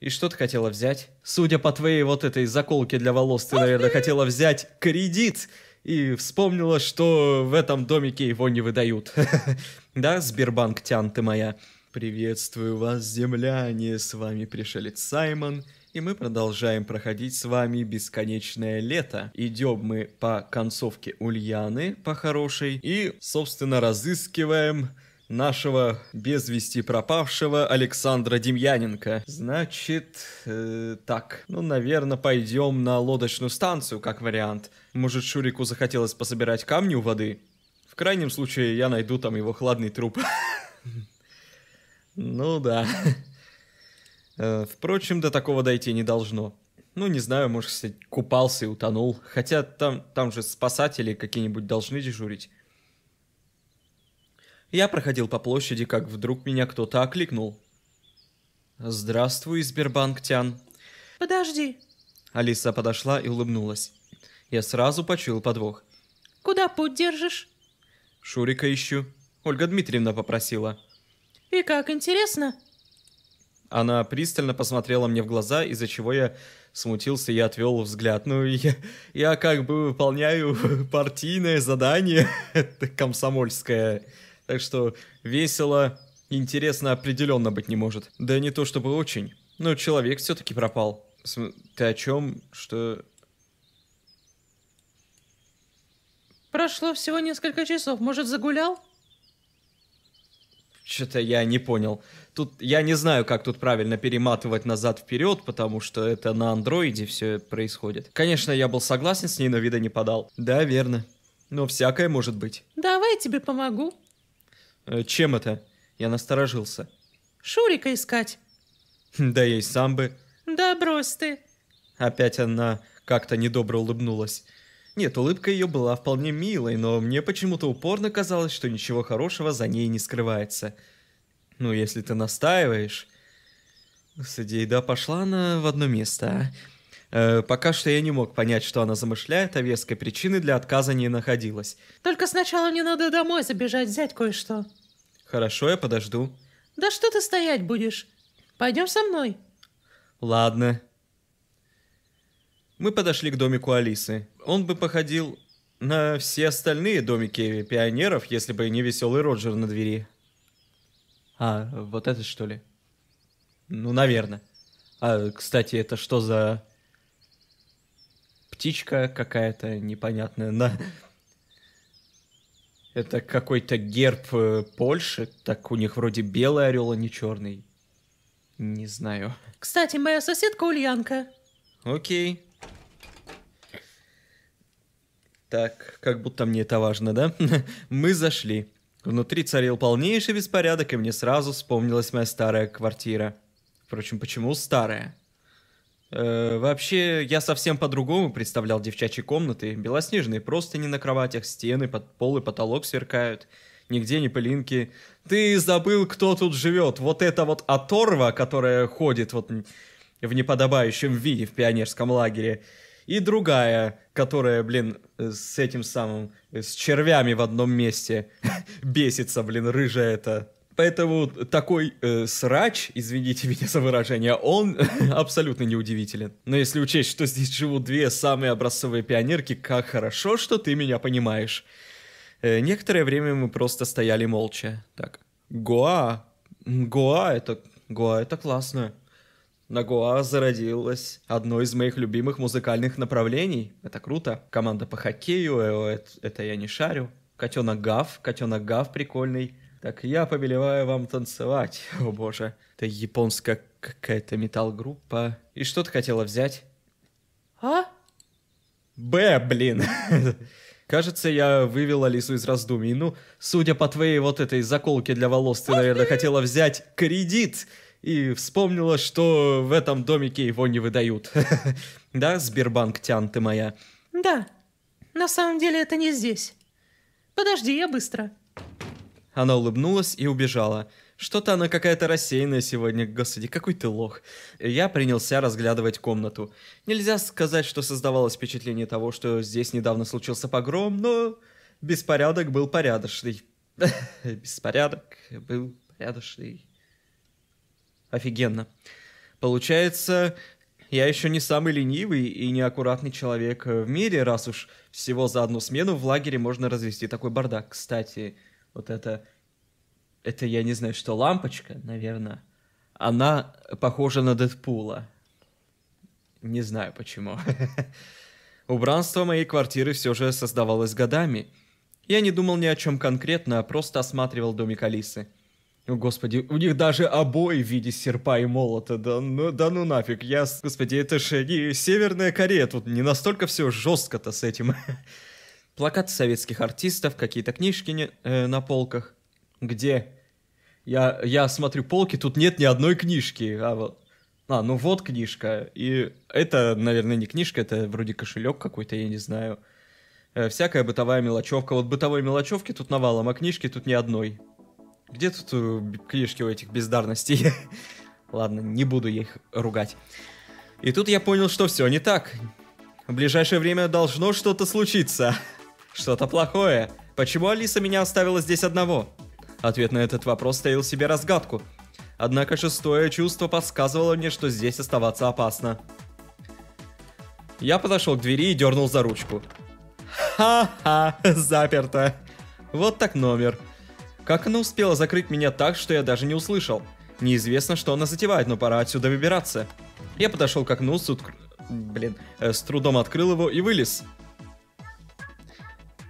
И что ты хотела взять? Судя по твоей вот этой заколке для волос, ты, наверное, хотела взять кредит. И вспомнила, что в этом домике его не выдают. Да, Сбербанк Тян, ты моя. Приветствую вас, земляне, с вами пришелец Саймон. И мы продолжаем проходить с вами бесконечное лето. Идем мы по концовке Ульяны, по хорошей, и, собственно, разыскиваем нашего без вести пропавшего Александра Демьяненко. Значит, э, так, ну, наверное, пойдем на лодочную станцию, как вариант. Может, Шурику захотелось пособирать камни у воды? В крайнем случае, я найду там его хладный труп. Ну да. Э, впрочем, до такого дойти не должно. Ну, не знаю, может, кстати, купался и утонул. Хотя там, там же спасатели какие-нибудь должны дежурить. Я проходил по площади, как вдруг меня кто-то окликнул. «Здравствуй, Сбербанк Тян». «Подожди». Алиса подошла и улыбнулась. Я сразу почуял подвох. «Куда путь держишь?» «Шурика ищу. Ольга Дмитриевна попросила». «И как, интересно?» Она пристально посмотрела мне в глаза, из-за чего я смутился и отвел взгляд. Ну, я, я как бы выполняю партийное задание комсомольское так что весело, интересно определенно быть не может. Да не то чтобы очень, но человек все-таки пропал. См ты о чем? Что... Прошло всего несколько часов, может, загулял? Что-то я не понял. Тут я не знаю, как тут правильно перематывать назад вперед, потому что это на андроиде все происходит. Конечно, я был согласен с ней, но вида не подал. Да, верно. Но всякое может быть. Давай я тебе помогу. Э, чем это? Я насторожился. Шурика искать. Да ей сам бы. Да брось ты. Опять она как-то недобро улыбнулась. Нет, улыбка ее была вполне милой, но мне почему-то упорно казалось, что ничего хорошего за ней не скрывается. Ну, если ты настаиваешь... Кстати, да пошла она в одно место, а? Э, пока что я не мог понять, что она замышляет, а веской причины для отказа не находилось. Только сначала мне надо домой забежать, взять кое-что. Хорошо, я подожду. Да что ты стоять будешь? Пойдем со мной. Ладно. Мы подошли к домику Алисы. Он бы походил на все остальные домики пионеров, если бы не веселый Роджер на двери. А, вот это что ли? Ну, наверное. А, кстати, это что за птичка какая-то непонятная на... Это какой-то герб э, Польши, так у них вроде белый орел, а не черный. Не знаю. Кстати, моя соседка Ульянка. Окей. Так, как будто мне это важно, да? Мы зашли. Внутри царил полнейший беспорядок, и мне сразу вспомнилась моя старая квартира. Впрочем, почему старая? Э, вообще, я совсем по-другому представлял девчачьи комнаты. Белоснежные просто не на кроватях, стены, под пол и потолок сверкают. Нигде не пылинки. Ты забыл, кто тут живет. Вот эта вот оторва, которая ходит вот в неподобающем виде в пионерском лагере. И другая, которая, блин, э, с этим самым, э, с червями в одном месте бесится, блин, рыжая это. Поэтому такой э, срач, извините меня за выражение, он абсолютно неудивителен. Но если учесть, что здесь живут две самые образцовые пионерки, как хорошо, что ты меня понимаешь. Э, некоторое время мы просто стояли молча. Так, Гоа. Гоа это... Гоа это классно. На Гоа зародилось одно из моих любимых музыкальных направлений. Это круто. Команда по хоккею, э, это, это я не шарю. Котенок Гав, котенок Гав прикольный так я повелеваю вам танцевать. О боже, это японская какая-то металл-группа. И что ты хотела взять? А? Б, блин. Кажется, я вывел Алису из раздумий. Ну, судя по твоей вот этой заколке для волос, ты, наверное, хотела взять кредит. И вспомнила, что в этом домике его не выдают. Да, Сбербанк Тян, ты моя? Да. На самом деле это не здесь. Подожди, я быстро. Она улыбнулась и убежала. Что-то она какая-то рассеянная сегодня, господи, какой ты лох. Я принялся разглядывать комнату. Нельзя сказать, что создавалось впечатление того, что здесь недавно случился погром, но беспорядок был порядочный. Беспорядок был порядочный. Офигенно. Получается, я еще не самый ленивый и неаккуратный человек в мире, раз уж всего за одну смену в лагере можно развести такой бардак. Кстати, вот это, это я не знаю, что лампочка, наверное, она похожа на Дэдпула. Не знаю почему. Убранство моей квартиры все же создавалось годами. Я не думал ни о чем конкретно, а просто осматривал домик Алисы. О, господи, у них даже обои в виде серпа и молота. Да ну, да ну нафиг, я... Господи, это же не Северная Корея, тут не настолько все жестко-то с этим. плакаты советских артистов, какие-то книжки не, э, на полках. Где? Я, я смотрю полки, тут нет ни одной книжки. А, вот. а, ну вот книжка. И это, наверное, не книжка, это вроде кошелек какой-то, я не знаю. Э, всякая бытовая мелочевка. Вот бытовой мелочевки тут навалом, а книжки тут ни одной. Где тут э, книжки у этих бездарностей? Ладно, не буду их ругать. И тут я понял, что все не так. В ближайшее время должно что-то случиться. Что-то плохое. Почему Алиса меня оставила здесь одного? Ответ на этот вопрос стоил себе разгадку. Однако шестое чувство подсказывало мне, что здесь оставаться опасно. Я подошел к двери и дернул за ручку. Ха-ха, заперто. Вот так номер. Как она успела закрыть меня так, что я даже не услышал? Неизвестно, что она затевает, но пора отсюда выбираться. Я подошел к окну, суд... блин, э, с трудом открыл его и вылез.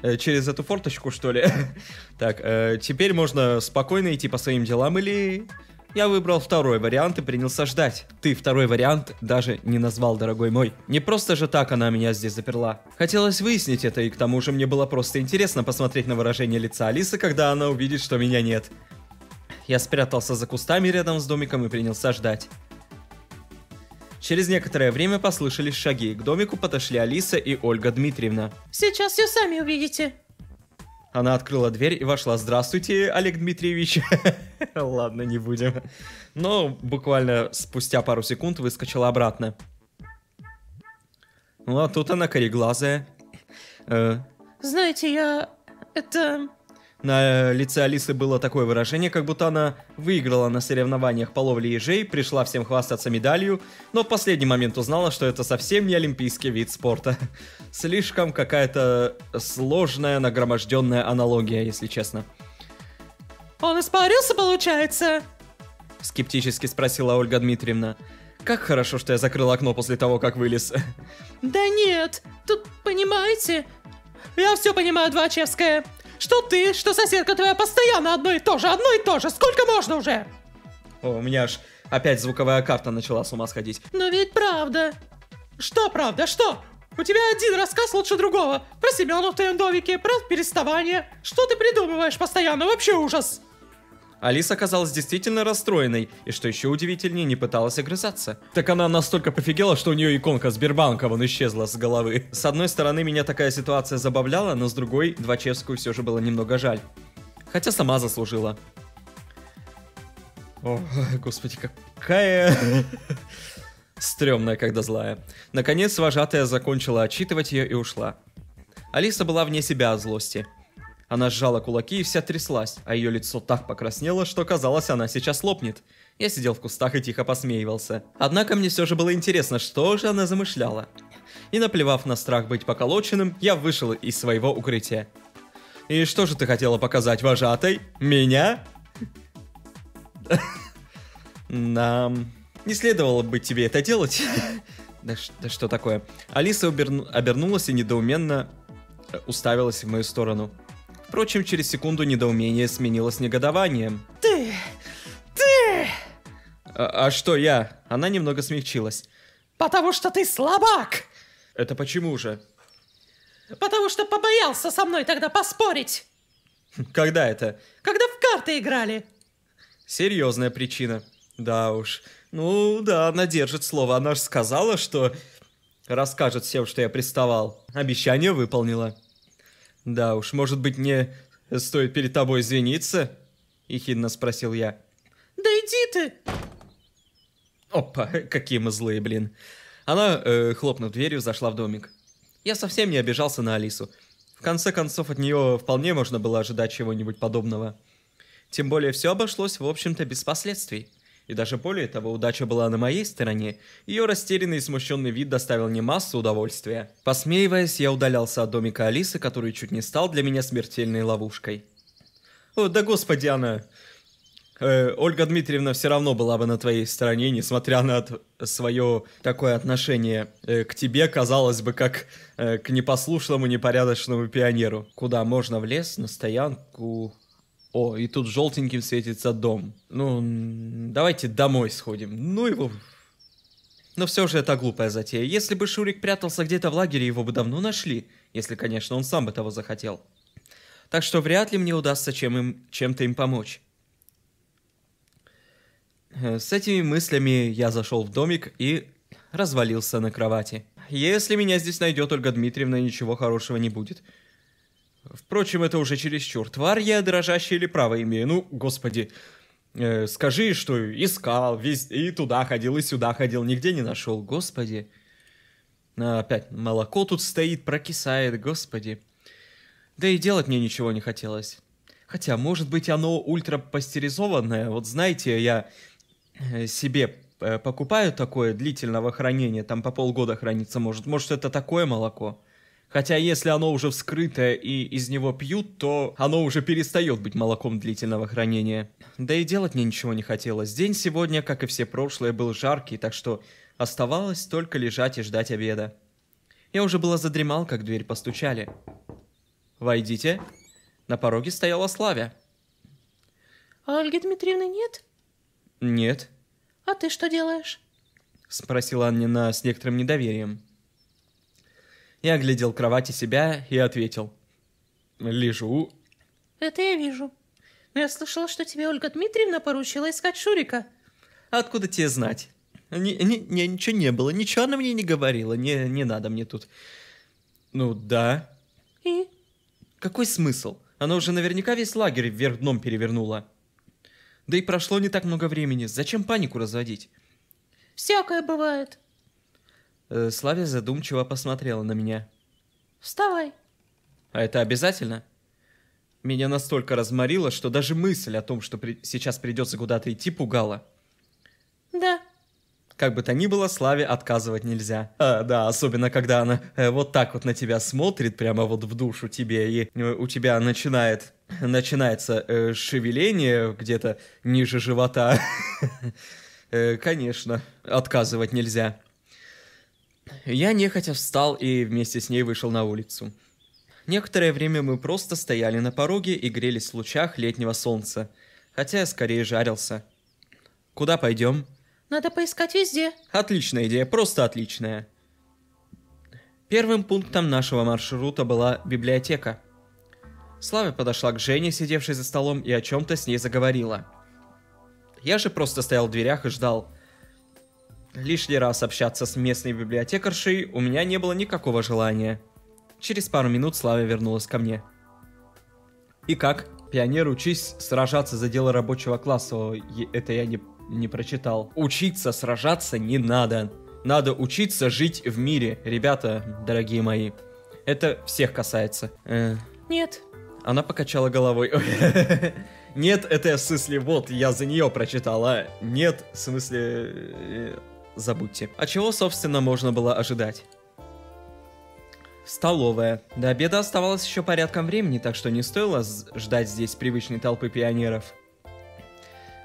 Э, через эту форточку, что ли. так, э, теперь можно спокойно идти по своим делам или... Я выбрал второй вариант и принялся ждать. Ты второй вариант даже не назвал, дорогой мой. Не просто же так она меня здесь заперла. Хотелось выяснить это, и к тому же мне было просто интересно посмотреть на выражение лица Алисы, когда она увидит, что меня нет. Я спрятался за кустами рядом с домиком и принялся ждать. Через некоторое время послышались шаги. К домику подошли Алиса и Ольга Дмитриевна. «Сейчас все сами увидите», она открыла дверь и вошла. Здравствуйте, Олег Дмитриевич. Ладно, не будем. Но буквально спустя пару секунд выскочила обратно. Ну а тут она кореглазая. Э. Знаете, я... Это... На лице Алисы было такое выражение, как будто она выиграла на соревнованиях по ловле ежей, пришла всем хвастаться медалью, но в последний момент узнала, что это совсем не олимпийский вид спорта. Слишком какая-то сложная нагроможденная аналогия, если честно. «Он испарился, получается?» Скептически спросила Ольга Дмитриевна. Как хорошо, что я закрыл окно после того, как вылез. Да нет, тут, понимаете... Я все понимаю, Двачевская что ты, что соседка твоя постоянно одно и то же, одно и то же. Сколько можно уже? О, у меня аж опять звуковая карта начала с ума сходить. Но ведь правда. Что правда, что? У тебя один рассказ лучше другого. Про Семена в твоем домике, про переставание. Что ты придумываешь постоянно? Вообще ужас. Алиса оказалась действительно расстроенной, и что еще удивительнее, не пыталась огрызаться. Так она настолько пофигела, что у нее иконка Сбербанка вон исчезла с головы. С одной стороны, меня такая ситуация забавляла, но с другой, Двачевскую все же было немного жаль. Хотя сама заслужила. О, господи, какая... Стремная, когда злая. Наконец, вожатая закончила отчитывать ее и ушла. Алиса была вне себя от злости. Она сжала кулаки и вся тряслась, а ее лицо так покраснело, что казалось, она сейчас лопнет. Я сидел в кустах и тихо посмеивался. Однако мне все же было интересно, что же она замышляла. И наплевав на страх быть поколоченным, я вышел из своего укрытия. «И что же ты хотела показать вожатой? Меня?» Нам... Не следовало бы тебе это делать. Да, да что такое? Алиса оберну... обернулась и недоуменно э, уставилась в мою сторону. Впрочем, через секунду недоумение сменилось негодованием. «Ты! Ты!» а, «А что я?» Она немного смягчилась. «Потому что ты слабак!» «Это почему же?» «Потому что побоялся со мной тогда поспорить!» «Когда это?» «Когда в карты играли!» «Серьезная причина. Да уж. Ну да, она держит слово. Она же сказала, что расскажет всем, что я приставал. Обещание выполнила». «Да уж, может быть, мне стоит перед тобой извиниться?» – ехидно спросил я. «Да иди ты!» Опа, какие мы злые, блин. Она, э, хлопнув дверью, зашла в домик. Я совсем не обижался на Алису. В конце концов, от нее вполне можно было ожидать чего-нибудь подобного. Тем более, все обошлось, в общем-то, без последствий. И даже более того, удача была на моей стороне. Ее растерянный и смущенный вид доставил мне массу удовольствия. Посмеиваясь, я удалялся от домика Алисы, который чуть не стал для меня смертельной ловушкой. О, да господи, она... Э, Ольга Дмитриевна все равно была бы на твоей стороне, несмотря на свое такое отношение э, к тебе, казалось бы, как э, к непослушному, непорядочному пионеру. Куда можно в на стоянку, о, и тут желтеньким светится дом. Ну, давайте домой сходим. Ну его... Но ну все же это глупая затея. Если бы Шурик прятался где-то в лагере, его бы давно нашли. Если, конечно, он сам бы того захотел. Так что вряд ли мне удастся чем им, чем-то им помочь. Э, с этими мыслями я зашел в домик и развалился на кровати. Если меня здесь найдет только Дмитриевна, ничего хорошего не будет. Впрочем, это уже чересчур. Тварь я дрожащий или право имею? Ну, господи, э, скажи, что искал, весь, и туда ходил, и сюда ходил, нигде не нашел, господи. А, опять молоко тут стоит, прокисает, господи. Да и делать мне ничего не хотелось. Хотя, может быть, оно ультрапастеризованное. Вот знаете, я э, себе э, покупаю такое длительного хранения, там по полгода хранится может. Может, это такое молоко? Хотя если оно уже вскрыто и из него пьют, то оно уже перестает быть молоком длительного хранения. Да и делать мне ничего не хотелось. День сегодня, как и все прошлые, был жаркий, так что оставалось только лежать и ждать обеда. Я уже была задремал, как дверь постучали. «Войдите». На пороге стояла Славя. «А Ольги Дмитриевны нет?» «Нет». «А ты что делаешь?» Спросила она с некоторым недоверием. Я оглядел кровать и себя и ответил. Лежу. Это я вижу. Но я слышала, что тебе Ольга Дмитриевна поручила искать Шурика. Откуда тебе знать? Не, не, не, ничего не было, ничего она мне не говорила, не, не надо мне тут. Ну да. И? Какой смысл? Она уже наверняка весь лагерь вверх дном перевернула. Да и прошло не так много времени, зачем панику разводить? Всякое бывает. Э, Славя задумчиво посмотрела на меня. «Вставай!» «А это обязательно?» Меня настолько разморило, что даже мысль о том, что при... сейчас придется куда-то идти, пугала. «Да». Как бы то ни было, Славе отказывать нельзя. А, да, особенно когда она э, вот так вот на тебя смотрит, прямо вот в душу тебе, и э, у тебя начинает начинается э, шевеление где-то ниже живота. Э, конечно, отказывать нельзя. Я нехотя встал и вместе с ней вышел на улицу. Некоторое время мы просто стояли на пороге и грелись в лучах летнего солнца, хотя я скорее жарился. Куда пойдем? Надо поискать везде. Отличная идея, просто отличная. Первым пунктом нашего маршрута была библиотека. Слава подошла к Жене, сидевшей за столом, и о чем-то с ней заговорила. Я же просто стоял в дверях и ждал – Лишний раз общаться с местной библиотекаршей у меня не было никакого желания. Через пару минут Слава вернулась ко мне. И как? Пионер, учись сражаться за дело рабочего класса. Это я не, не прочитал. Учиться сражаться не надо. Надо учиться жить в мире, ребята, дорогие мои. Это всех касается. Э... Нет. Она покачала головой. Нет, это в смысле, вот, я за нее прочитала. Нет, в смысле, э, забудьте. А чего, собственно, можно было ожидать? Столовая. До обеда оставалось еще порядком времени, так что не стоило ждать здесь привычной толпы пионеров.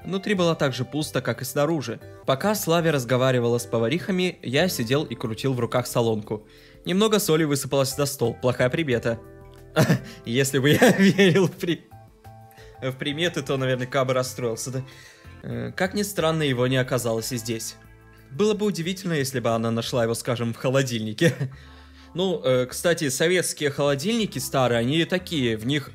Внутри было так же пусто, как и снаружи. Пока Славя разговаривала с поварихами, я сидел и крутил в руках солонку. Немного соли высыпалось на стол, плохая примета. Если бы я верил при... в приметы, то наверняка бы расстроился. Да? Э, как ни странно, его не оказалось и здесь. Было бы удивительно, если бы она нашла его, скажем, в холодильнике. Ну, э, кстати, советские холодильники старые, они такие, в них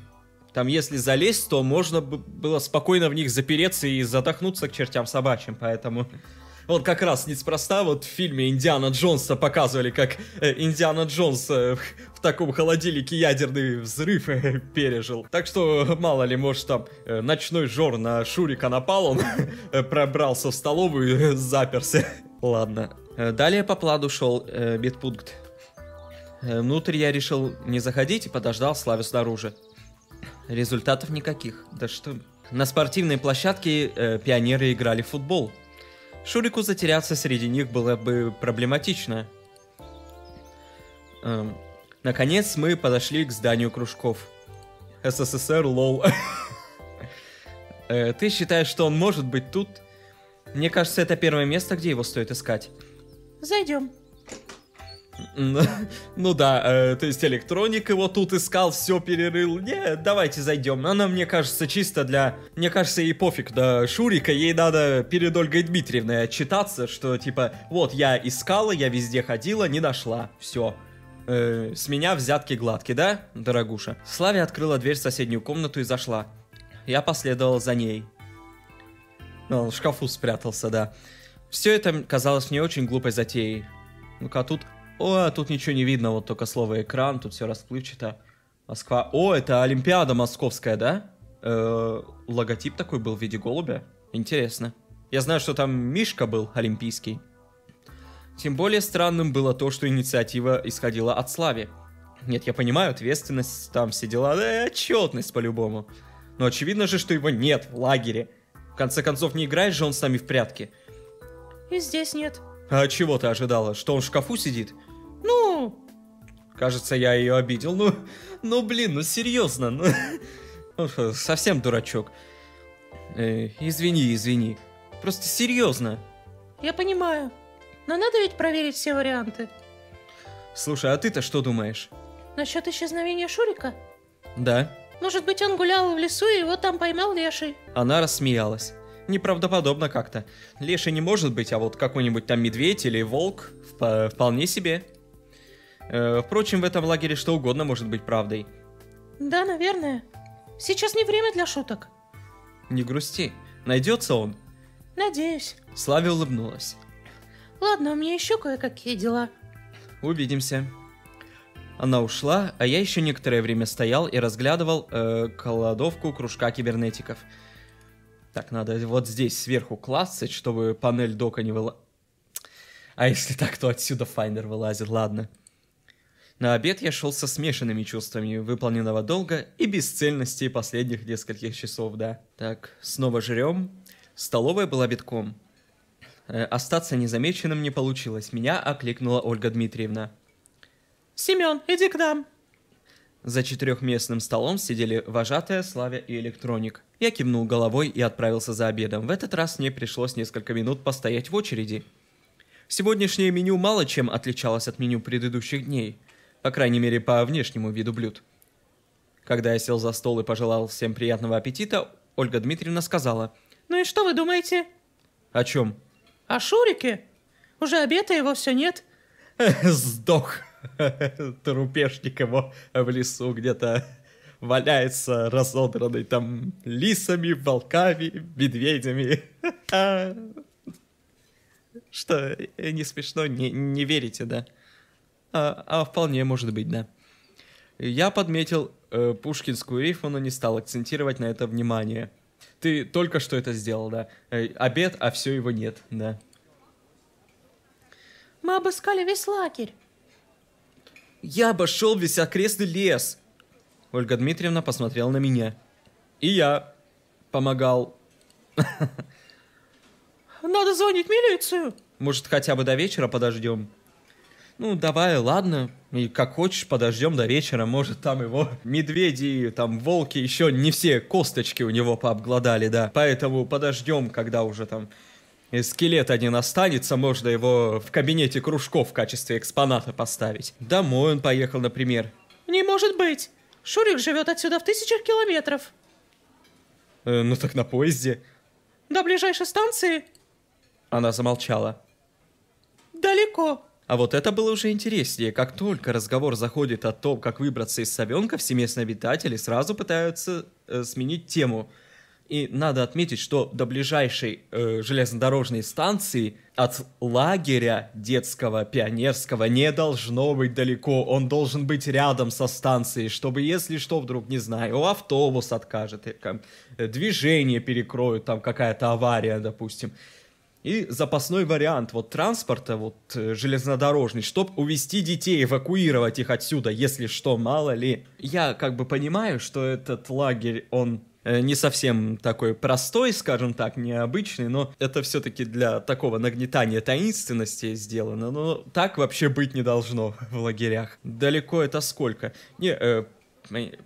там, если залезть, то можно было спокойно в них запереться и задохнуться к чертям собачьим, поэтому... Вот как раз неспроста вот в фильме Индиана Джонса показывали, как э, Индиана Джонс э, в таком холодильнике ядерный взрыв э, пережил. Так что, мало ли, может там э, ночной жор на Шурика напал, он э, пробрался в столовую, э, заперся. Ладно. Э, далее по плану шел э, медпункт. Э, внутрь я решил не заходить и подождал Славю снаружи. Результатов никаких. Да что... На спортивной площадке э, пионеры играли в футбол. Шурику затеряться среди них было бы проблематично. Эм, наконец мы подошли к зданию кружков. СССР, лол. Э, ты считаешь, что он может быть тут? Мне кажется, это первое место, где его стоит искать. Зайдем. Ну да, э, то есть электроник его тут искал, все перерыл. Не, давайте зайдем. Она, мне кажется, чисто для... Мне кажется, ей пофиг до Шурика. Ей надо перед Ольгой Дмитриевной отчитаться, что типа, вот, я искала, я везде ходила, не нашла. Все. Э, с меня взятки гладкие, да, дорогуша? Славя открыла дверь в соседнюю комнату и зашла. Я последовал за ней. Ну, он в шкафу спрятался, да. Все это казалось мне очень глупой затеей. Ну-ка, тут о, тут ничего не видно, вот только слово экран, тут все расплывчато. Москва. О, это Олимпиада московская, да? Э, логотип такой был в виде голубя. Интересно. Я знаю, что там Мишка был олимпийский. Тем более странным было то, что инициатива исходила от Слави. Нет, я понимаю, ответственность, там все дела, да отчетность по-любому. Но очевидно же, что его нет в лагере. В конце концов, не играет же он с нами в прятки. И здесь нет. А чего ты ожидала, что он в шкафу сидит? Ну, кажется, я ее обидел. Ну, ну блин, ну серьезно, ну, ну совсем дурачок. Э, извини, извини. Просто серьезно. Я понимаю. Но надо ведь проверить все варианты. Слушай, а ты-то что думаешь? Насчет исчезновения Шурика? Да. Может быть, он гулял в лесу, и его там поймал леший. Она рассмеялась. Неправдоподобно как-то. Леший не может быть, а вот какой-нибудь там медведь или волк вполне себе. Э, впрочем, в этом лагере что угодно может быть правдой. Да, наверное. Сейчас не время для шуток. Не грусти. Найдется он? Надеюсь. Славе улыбнулась. Ладно, у меня еще кое-какие дела. Увидимся. Она ушла, а я еще некоторое время стоял и разглядывал э, кладовку кружка кибернетиков. Так, надо вот здесь сверху классить, чтобы панель дока не выла... А если так, то отсюда файнер вылазит, ладно. На обед я шел со смешанными чувствами выполненного долга и бесцельности последних нескольких часов, да. Так, снова жрем. Столовая была битком. Э, остаться незамеченным не получилось. Меня окликнула Ольга Дмитриевна. «Семен, иди к нам!» За четырехместным столом сидели вожатая, Славя и Электроник. Я кивнул головой и отправился за обедом. В этот раз мне пришлось несколько минут постоять в очереди. Сегодняшнее меню мало чем отличалось от меню предыдущих дней – по крайней мере по внешнему виду блюд. Когда я сел за стол и пожелал всем приятного аппетита, Ольга Дмитриевна сказала. «Ну и что вы думаете?» «О чем?» «О Шурике. Уже обеда его все нет». «Сдох. Трупешник его в лесу где-то валяется разодранный там лисами, волками, медведями. Что, не смешно? Не, не верите, да?» А, а вполне может быть, да. Я подметил э, пушкинскую рифму, но не стал акцентировать на это внимание. Ты только что это сделал, да. Э, обед, а все его нет, да. Мы обыскали весь лагерь. Я обошел весь окрестный лес. Ольга Дмитриевна посмотрела на меня. И я помогал. Надо звонить в милицию. Может, хотя бы до вечера подождем? ну, давай, ладно, и как хочешь, подождем до вечера, может, там его медведи, там волки, еще не все косточки у него пообгладали, да. Поэтому подождем, когда уже там скелет один останется, можно его в кабинете кружков в качестве экспоната поставить. Домой он поехал, например. Не может быть! Шурик живет отсюда в тысячах километров. Э, ну так на поезде. До ближайшей станции? Она замолчала. Далеко. А вот это было уже интереснее. Как только разговор заходит о том, как выбраться из совенка, все местные обитатели сразу пытаются э, сменить тему. И надо отметить, что до ближайшей э, железнодорожной станции от лагеря детского пионерского не должно быть далеко. Он должен быть рядом со станцией, чтобы, если что, вдруг, не знаю, автобус откажет, или, э, там, э, движение перекроют, там какая-то авария, допустим. И запасной вариант вот транспорта, вот э, железнодорожный, чтобы увести детей, эвакуировать их отсюда, если что, мало ли. Я как бы понимаю, что этот лагерь, он э, не совсем такой простой, скажем так, необычный, но это все-таки для такого нагнетания таинственности сделано. Но так вообще быть не должно в лагерях. Далеко это сколько? Не, э,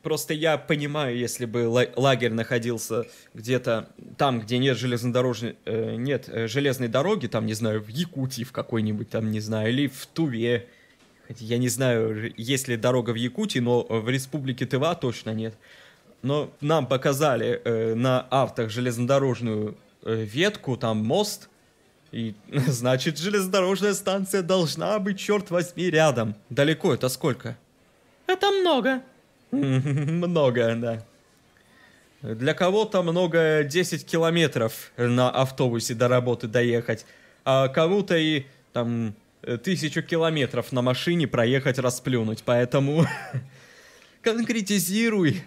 Просто я понимаю, если бы лагерь находился где-то там, где нет железнодорожной, э, нет э, железной дороги, там, не знаю, в Якутии в какой-нибудь, там, не знаю, или в Туве, я не знаю, есть ли дорога в Якутии, но в республике Тыва точно нет. Но нам показали э, на артах железнодорожную э, ветку, там мост, и значит железнодорожная станция должна быть, черт возьми, рядом. Далеко это сколько? Это много. Много, да. Для кого-то много 10 километров на автобусе до работы доехать, а кому-то и там тысячу километров на машине проехать расплюнуть, поэтому конкретизируй.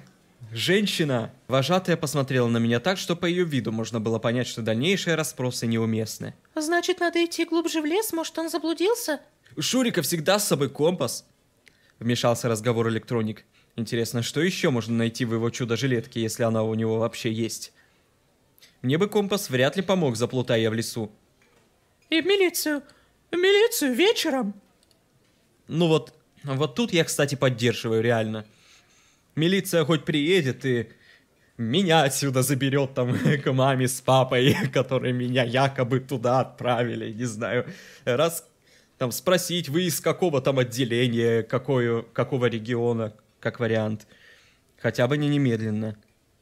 Женщина, вожатая, посмотрела на меня так, что по ее виду можно было понять, что дальнейшие расспросы неуместны. Значит, надо идти глубже в лес, может, он заблудился? У Шурика всегда с собой компас. Вмешался разговор электроник. Интересно, что еще можно найти в его чудо-жилетке, если она у него вообще есть? Мне бы компас вряд ли помог, заплутая я в лесу. И в милицию. В милицию вечером. Ну вот, вот тут я, кстати, поддерживаю, реально. Милиция хоть приедет и меня отсюда заберет там к маме с папой, которые меня якобы туда отправили, не знаю. Раз там спросить, вы из какого там отделения, какое, какого региона, как вариант. Хотя бы не немедленно.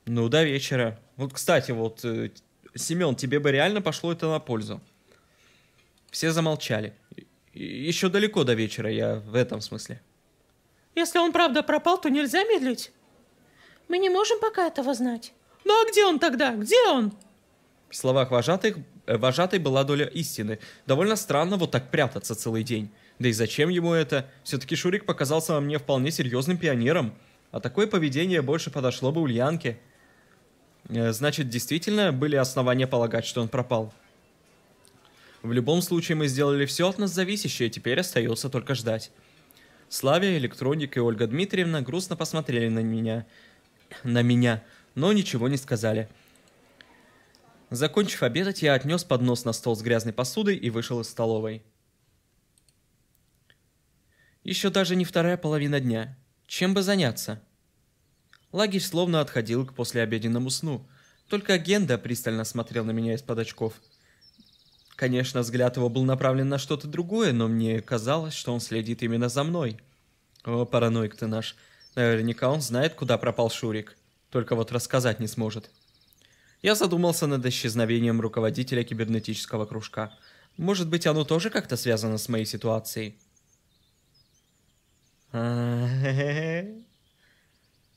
Ну, до вечера. Вот, кстати, вот, э, Семен, тебе бы реально пошло это на пользу. Все замолчали. Еще далеко до вечера, я в этом смысле. Если он правда пропал, то нельзя медлить. Мы не можем пока этого знать. Ну а где он тогда? Где он? В словах вожатых, э, вожатой была доля истины. Довольно странно вот так прятаться целый день. Да и зачем ему это? Все-таки Шурик показался мне вполне серьезным пионером. А такое поведение больше подошло бы Ульянке. Э, значит, действительно были основания полагать, что он пропал. В любом случае, мы сделали все от нас зависящее, теперь остается только ждать. Славя, Электроник и Ольга Дмитриевна грустно посмотрели на меня. На меня, но ничего не сказали. Закончив обедать, я отнес поднос на стол с грязной посудой и вышел из столовой. Еще даже не вторая половина дня. Чем бы заняться? Лагерь словно отходил к послеобеденному сну. Только Генда пристально смотрел на меня из-под очков. Конечно, взгляд его был направлен на что-то другое, но мне казалось, что он следит именно за мной. О, параноик ты наш. Наверняка он знает, куда пропал Шурик. Только вот рассказать не сможет. Я задумался над исчезновением руководителя кибернетического кружка. Может быть, оно тоже как-то связано с моей ситуацией?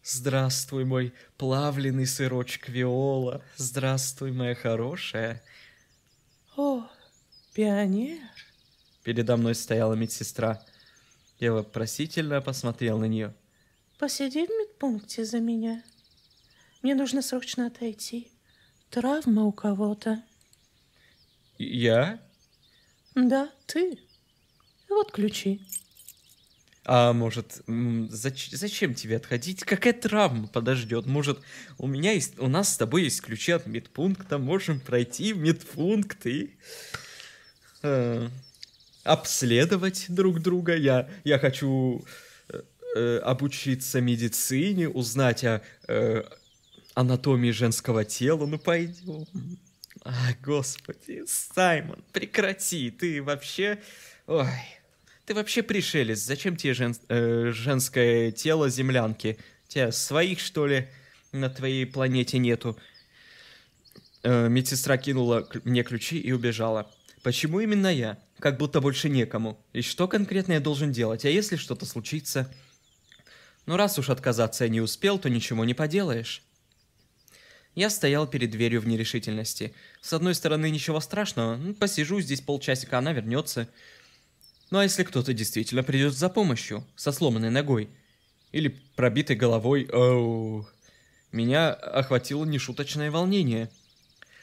Здравствуй, мой плавленый сырочек Виола. Здравствуй, моя хорошая. О, пионер. Передо мной стояла медсестра. Я вопросительно посмотрел на нее. Посиди в медпункте за меня. Мне нужно срочно отойти. Травма у кого-то. Я? Да, ты. Вот ключи а может, зач, зачем тебе отходить? Какая травма подождет? Может, у меня есть, у нас с тобой есть ключи от медпункта, можем пройти в медпункт и э, обследовать друг друга. Я, я хочу э, обучиться медицине, узнать о э, анатомии женского тела. Ну пойдем. А, господи, Саймон, прекрати, ты вообще... Ой, ты вообще пришелец, зачем тебе жен... э, женское тело землянки? Тебя своих, что ли, на твоей планете нету? Э, медсестра кинула мне ключи и убежала. Почему именно я? Как будто больше некому. И что конкретно я должен делать? А если что-то случится? Ну, раз уж отказаться я не успел, то ничего не поделаешь. Я стоял перед дверью в нерешительности. С одной стороны, ничего страшного, ну, посижу здесь полчасика, она вернется. Ну а если кто-то действительно придет за помощью, со сломанной ногой или пробитой головой, оу, меня охватило нешуточное волнение.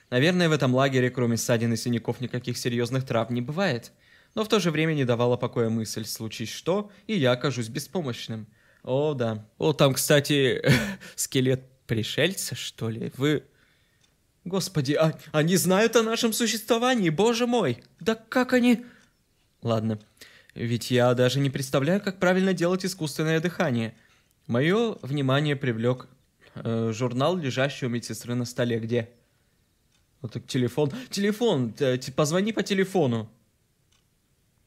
Наверное, в этом лагере, кроме ссадин и синяков, никаких серьезных трав не бывает. Но в то же время не давала покоя мысль, случись что, и я окажусь беспомощным. О, да. О, там, кстати, скелет пришельца, что ли? Вы... Господи, а, они знают о нашем существовании, боже мой! Да как они... Ладно. Ведь я даже не представляю, как правильно делать искусственное дыхание. Мое внимание привлек э, журнал, лежащий у медсестры на столе. Где? Вот так телефон. Телефон! Позвони по телефону.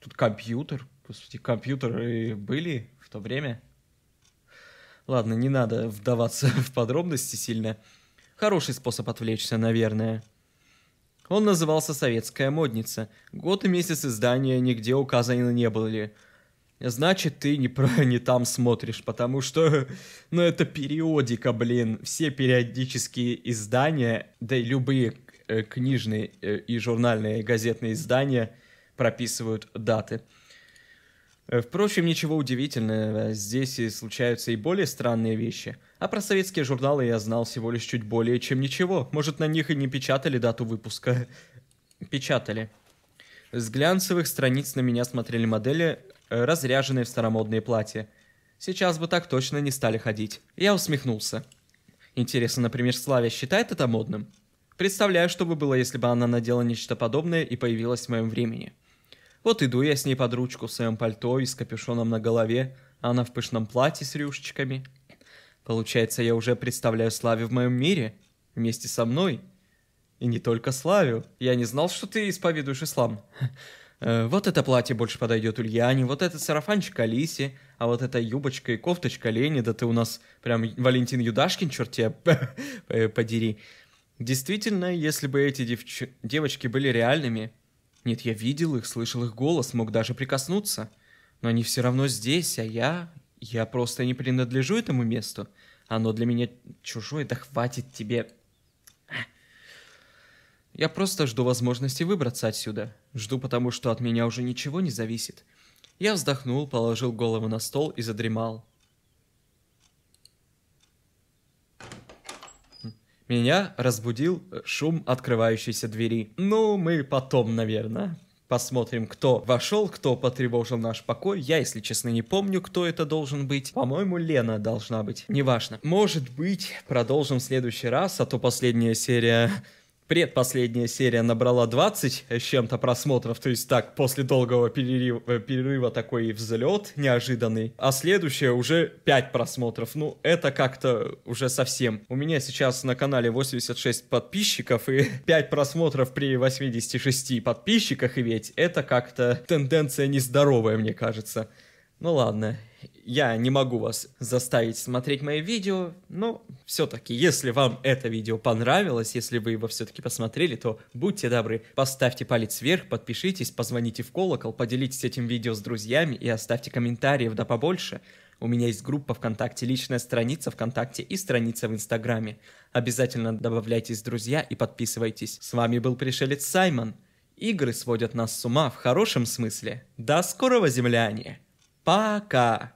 Тут компьютер. Господи, компьютеры были в то время. Ладно, не надо вдаваться в подробности сильно. Хороший способ отвлечься, наверное. Он назывался «Советская модница». Год и месяц издания нигде указано не были. Значит, ты не, про, не там смотришь, потому что, ну, это периодика, блин. Все периодические издания, да и любые э, книжные э, и журнальные и газетные издания прописывают даты. Э, впрочем, ничего удивительного, здесь и случаются и более странные вещи. А про советские журналы я знал всего лишь чуть более, чем ничего. Может, на них и не печатали дату выпуска. Печатали. С глянцевых страниц на меня смотрели модели, э, разряженные в старомодные платья. Сейчас бы так точно не стали ходить. Я усмехнулся. Интересно, например, Славя считает это модным? Представляю, что бы было, если бы она надела нечто подобное и появилась в моем времени. Вот иду я с ней под ручку в своем пальто и с капюшоном на голове, а она в пышном платье с рюшечками. Получается, я уже представляю Славе в моем мире, вместе со мной. И не только Славю. Я не знал, что ты исповедуешь ислам. Э, вот это платье больше подойдет Ульяне, вот этот сарафанчик Алисе, а вот эта юбочка и кофточка Лене, да ты у нас прям Валентин Юдашкин, черт тебя подери. Действительно, если бы эти девч... девочки были реальными, нет, я видел их, слышал их голос, мог даже прикоснуться. Но они все равно здесь, а я... Я просто не принадлежу этому месту. Оно для меня чужое, да хватит тебе. Я просто жду возможности выбраться отсюда. Жду, потому что от меня уже ничего не зависит. Я вздохнул, положил голову на стол и задремал. Меня разбудил шум открывающейся двери. Ну, мы потом, наверное. Посмотрим, кто вошел, кто потревожил наш покой. Я, если честно, не помню, кто это должен быть. По-моему, Лена должна быть. Неважно. Может быть, продолжим в следующий раз, а то последняя серия предпоследняя серия набрала 20 с чем-то просмотров, то есть так, после долгого перерыва, э, перерыва такой взлет неожиданный, а следующая уже 5 просмотров, ну это как-то уже совсем. У меня сейчас на канале 86 подписчиков и 5 просмотров при 86 подписчиках, и ведь это как-то тенденция нездоровая, мне кажется. Ну ладно, я не могу вас заставить смотреть мои видео, но все-таки, если вам это видео понравилось, если вы его все-таки посмотрели, то будьте добры, поставьте палец вверх, подпишитесь, позвоните в колокол, поделитесь этим видео с друзьями и оставьте комментариев да побольше. У меня есть группа ВКонтакте, личная страница ВКонтакте и страница в Инстаграме. Обязательно добавляйтесь в друзья и подписывайтесь. С вами был пришелец Саймон. Игры сводят нас с ума в хорошем смысле. До скорого, земляне! Пока!